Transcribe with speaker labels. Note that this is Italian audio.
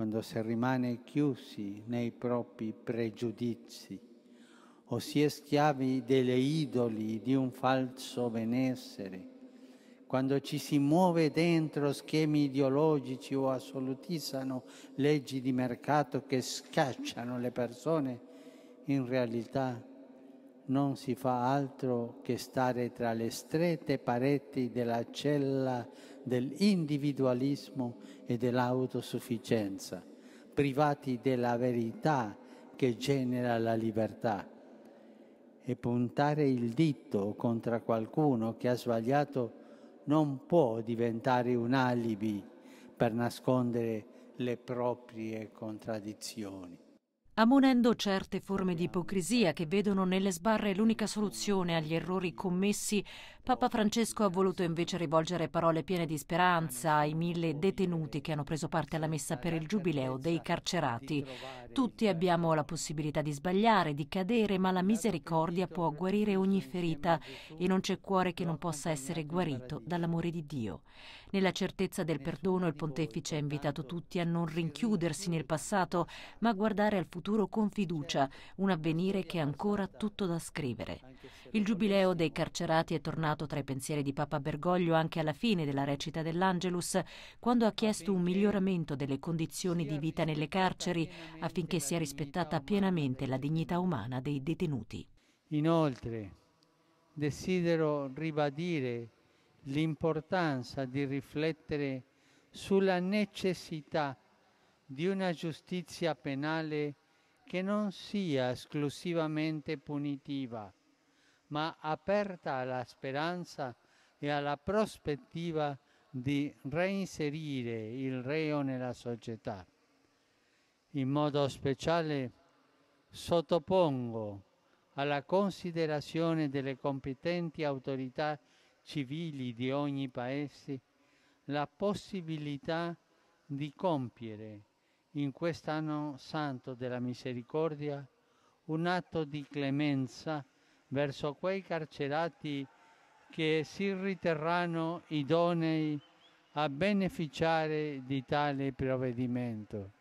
Speaker 1: quando si rimane chiusi nei propri pregiudizi o si è schiavi delle idoli di un falso benessere, quando ci si muove dentro schemi ideologici o assolutizzano leggi di mercato che scacciano le persone, in realtà non si fa altro che stare tra le strette pareti della cella dell'individualismo e dell'autosufficienza, privati della verità che genera la libertà. E puntare il dito contro qualcuno che ha sbagliato non può diventare un alibi per nascondere le proprie contraddizioni
Speaker 2: ammonendo certe forme di ipocrisia che vedono nelle sbarre l'unica soluzione agli errori commessi, Papa Francesco ha voluto invece rivolgere parole piene di speranza ai mille detenuti che hanno preso parte alla messa per il giubileo dei carcerati. Tutti abbiamo la possibilità di sbagliare, di cadere, ma la misericordia può guarire ogni ferita e non c'è cuore che non possa essere guarito dall'amore di Dio. Nella certezza del perdono il pontefice ha invitato tutti a non rinchiudersi nel passato, ma a guardare al futuro futuro con fiducia, un avvenire che è ancora tutto da scrivere. Il giubileo dei carcerati è tornato tra i pensieri di Papa Bergoglio anche alla fine della recita dell'Angelus, quando ha chiesto un miglioramento delle condizioni di vita nelle carceri affinché sia rispettata pienamente la dignità umana dei detenuti.
Speaker 1: Inoltre, desidero ribadire l'importanza di riflettere sulla necessità di una giustizia penale che non sia esclusivamente punitiva, ma aperta alla speranza e alla prospettiva di reinserire il reo nella società. In modo speciale sottopongo alla considerazione delle competenti autorità civili di ogni paese la possibilità di compiere in quest'anno santo della misericordia un atto di clemenza verso quei carcerati che si riterranno idonei a beneficiare di tale provvedimento.